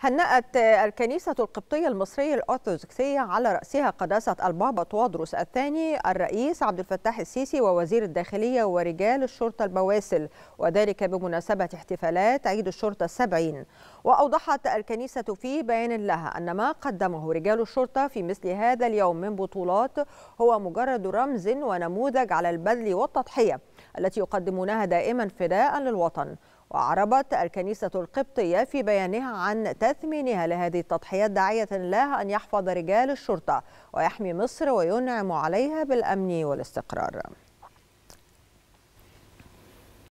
هنأت الكنيسة القبطية المصرية الأرثوذكسية على رأسها قداسة البابا توادروس الثاني الرئيس عبد الفتاح السيسي ووزير الداخلية ورجال الشرطة البواسل وذلك بمناسبة احتفالات عيد الشرطة السبعين وأوضحت الكنيسة في بيان لها أن ما قدمه رجال الشرطة في مثل هذا اليوم من بطولات هو مجرد رمز ونموذج على البذل والتضحية التي يقدمونها دائما فداء للوطن وأعربت الكنيسة القبطية في بيانها عن تثمينها لهذه التضحيات داعية لها أن يحفظ رجال الشرطة ويحمي مصر وينعم عليها بالأمن والاستقرار